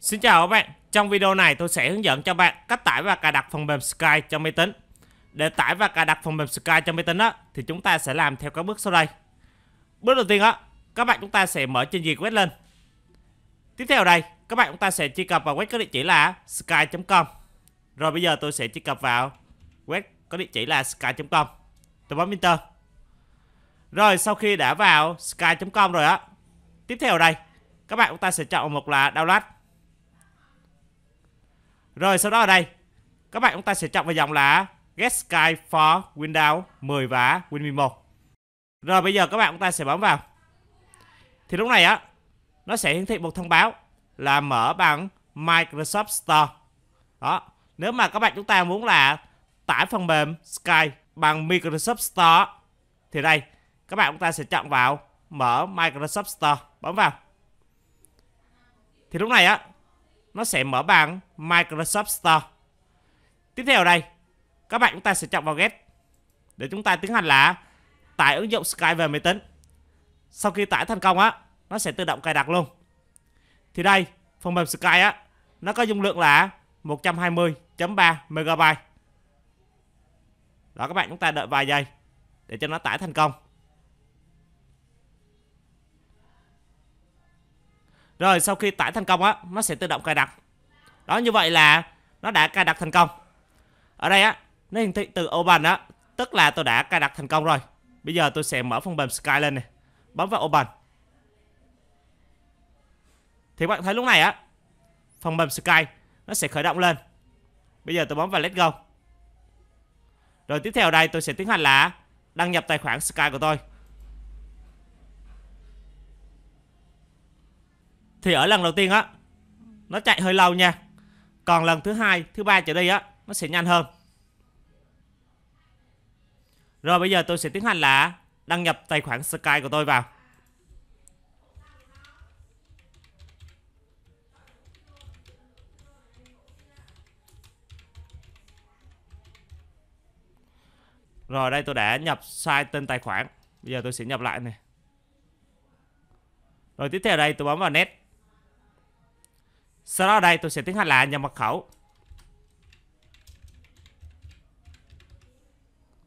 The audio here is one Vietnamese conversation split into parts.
Xin chào các bạn, trong video này tôi sẽ hướng dẫn cho bạn cách tải và cài đặt phần mềm Sky cho máy tính. Để tải và cài đặt phần mềm Sky cho máy tính đó, thì chúng ta sẽ làm theo các bước sau đây. Bước đầu tiên đó, các bạn chúng ta sẽ mở trình duyệt web lên. Tiếp theo đây, các bạn chúng ta sẽ truy cập vào web có địa chỉ là sky.com. Rồi bây giờ tôi sẽ truy cập vào web có địa chỉ là sky.com. Tôi bấm enter. Rồi sau khi đã vào sky.com rồi á, tiếp theo đây, các bạn chúng ta sẽ chọn mục là download rồi sau đó ở đây Các bạn chúng ta sẽ chọn vào dòng là Get Sky for Windows 10 và windows 1 Rồi bây giờ các bạn chúng ta sẽ bấm vào Thì lúc này á Nó sẽ hiển thị một thông báo Là mở bằng Microsoft Store Đó Nếu mà các bạn chúng ta muốn là Tải phần mềm Sky bằng Microsoft Store Thì đây Các bạn chúng ta sẽ chọn vào Mở Microsoft Store Bấm vào Thì lúc này á nó sẽ mở bảng Microsoft Store. Tiếp theo đây, các bạn chúng ta sẽ chọn vào Get để chúng ta tiến hành là tải ứng dụng Skype về máy tính. Sau khi tải thành công á, nó sẽ tự động cài đặt luôn. Thì đây, phần mềm Skype á, nó có dung lượng là 120.3 MB. Đó các bạn chúng ta đợi vài giây để cho nó tải thành công. Rồi sau khi tải thành công á, nó sẽ tự động cài đặt. Đó như vậy là nó đã cài đặt thành công. Ở đây á, nó hiển thị từ open á, tức là tôi đã cài đặt thành công rồi. Bây giờ tôi sẽ mở phần mềm Sky lên này. Bấm vào open. Thì các bạn thấy lúc này á, phần mềm Sky nó sẽ khởi động lên. Bây giờ tôi bấm vào let's go. Rồi tiếp theo đây tôi sẽ tiến hành là đăng nhập tài khoản Sky của tôi. thì ở lần đầu tiên á nó chạy hơi lâu nha còn lần thứ hai thứ ba trở đi á nó sẽ nhanh hơn rồi bây giờ tôi sẽ tiến hành là đăng nhập tài khoản Sky của tôi vào Rồi đây tôi đã nhập sai tên tài khoản Bây giờ tôi sẽ nhập lại này Rồi tiếp theo đây tôi bấm vào net sau đó ở đây tôi sẽ tiến hành là nhập mật khẩu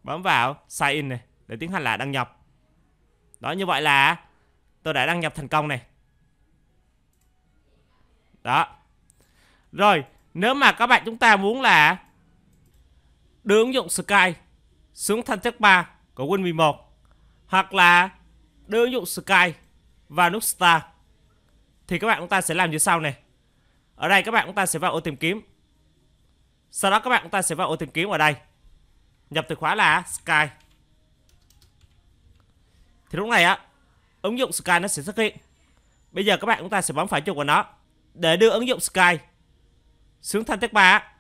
Bấm vào sign in này Để tiến hành là đăng nhập Đó như vậy là tôi đã đăng nhập thành công này Đó Rồi nếu mà các bạn chúng ta muốn là Đưa ứng dụng Sky Xuống thanh chất 3 của Win 11 Hoặc là đưa ứng dụng Sky Và nút star Thì các bạn chúng ta sẽ làm như sau này ở đây các bạn chúng ta sẽ vào ô tìm kiếm. Sau đó các bạn chúng ta sẽ vào ô tìm kiếm ở đây. Nhập từ khóa là Sky. Thì lúc này á, ứng dụng Sky nó sẽ xuất hiện. Bây giờ các bạn chúng ta sẽ bấm phải chuột của nó để đưa ứng dụng Sky xuống thanh tech 3.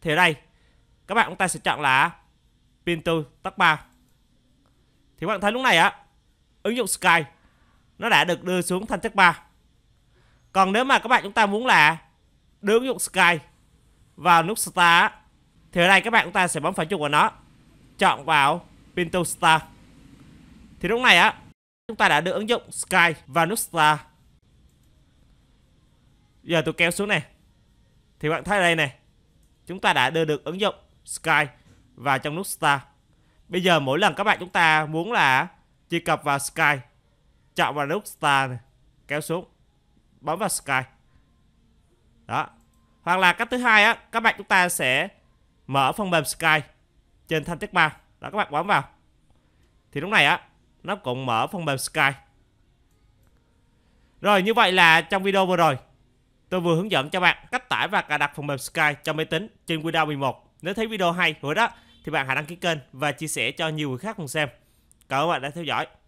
Thì ở đây các bạn chúng ta sẽ chọn là pin to tắt 3. Thì các bạn thấy lúc này á, ứng dụng Sky nó đã được đưa xuống thanh tech 3 còn nếu mà các bạn chúng ta muốn là đưa ứng dụng Sky vào nút Start thì ở đây các bạn chúng ta sẽ bấm phải chuột vào nó chọn vào Pinto Start thì lúc này á chúng ta đã đưa ứng dụng Sky vào nút Start giờ tôi kéo xuống này thì bạn thấy đây này chúng ta đã đưa được ứng dụng Sky vào trong nút Start bây giờ mỗi lần các bạn chúng ta muốn là truy cập vào Sky chọn vào nút Start này kéo xuống bấm vào Sky đó hoặc là cách thứ hai á các bạn chúng ta sẽ mở phần mềm Sky trên thanh tiết ma đó các bạn bấm vào thì lúc này á nó cũng mở phần mềm Sky rồi như vậy là trong video vừa rồi tôi vừa hướng dẫn cho bạn cách tải và cài đặt phần mềm Sky cho máy tính trên Windows 11 nếu thấy video hay hữu đó thì bạn hãy đăng ký kênh và chia sẻ cho nhiều người khác cùng xem cảm ơn bạn đã theo dõi